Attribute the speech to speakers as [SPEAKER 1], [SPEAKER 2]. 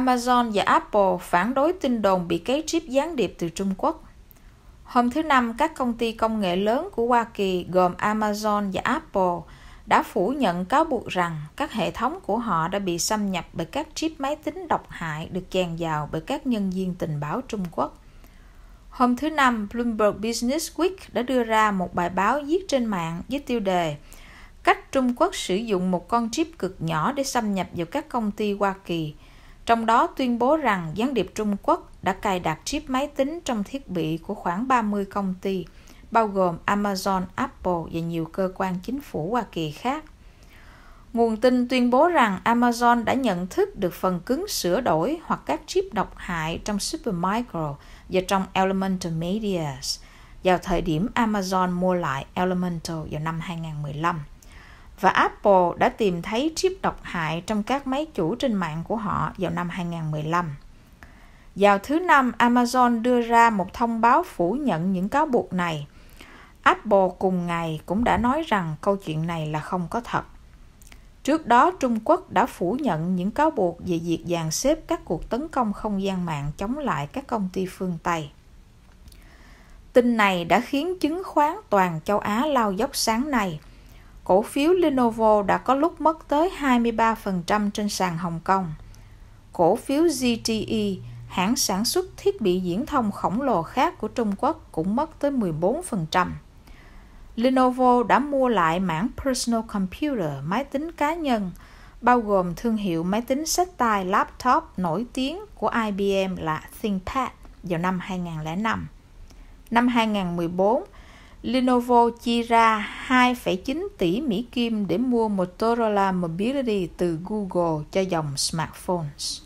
[SPEAKER 1] Amazon và Apple phản đối tin đồn bị cấy chip gián điệp từ Trung Quốc. Hôm thứ Năm, các công ty công nghệ lớn của Hoa Kỳ gồm Amazon và Apple đã phủ nhận cáo buộc rằng các hệ thống của họ đã bị xâm nhập bởi các chip máy tính độc hại được chèn vào bởi các nhân viên tình báo Trung Quốc. Hôm thứ Năm, Bloomberg Business Week đã đưa ra một bài báo viết trên mạng với tiêu đề Cách Trung Quốc sử dụng một con chip cực nhỏ để xâm nhập vào các công ty Hoa Kỳ – trong đó tuyên bố rằng gián điệp Trung Quốc đã cài đặt chip máy tính trong thiết bị của khoảng 30 công ty, bao gồm Amazon, Apple và nhiều cơ quan chính phủ Hoa Kỳ khác. Nguồn tin tuyên bố rằng Amazon đã nhận thức được phần cứng sửa đổi hoặc các chip độc hại trong Supermicro và trong Elemental Media vào thời điểm Amazon mua lại Elemental vào năm 2015 và Apple đã tìm thấy chip độc hại trong các máy chủ trên mạng của họ vào năm 2015. Vào thứ năm, Amazon đưa ra một thông báo phủ nhận những cáo buộc này. Apple cùng ngày cũng đã nói rằng câu chuyện này là không có thật. Trước đó, Trung Quốc đã phủ nhận những cáo buộc về việc dàn xếp các cuộc tấn công không gian mạng chống lại các công ty phương Tây. Tin này đã khiến chứng khoán toàn châu Á lao dốc sáng nay – cổ phiếu Lenovo đã có lúc mất tới 23% trên sàn Hồng Kông. Cổ phiếu ZTE, hãng sản xuất thiết bị viễn thông khổng lồ khác của Trung Quốc cũng mất tới 14%. Lenovo đã mua lại mảng Personal Computer, máy tính cá nhân, bao gồm thương hiệu máy tính sách tay laptop nổi tiếng của IBM là ThinkPad vào năm 2005. Năm 2014, Lenovo chi ra 2,9 tỷ Mỹ Kim để mua Motorola Mobility từ Google cho dòng smartphones.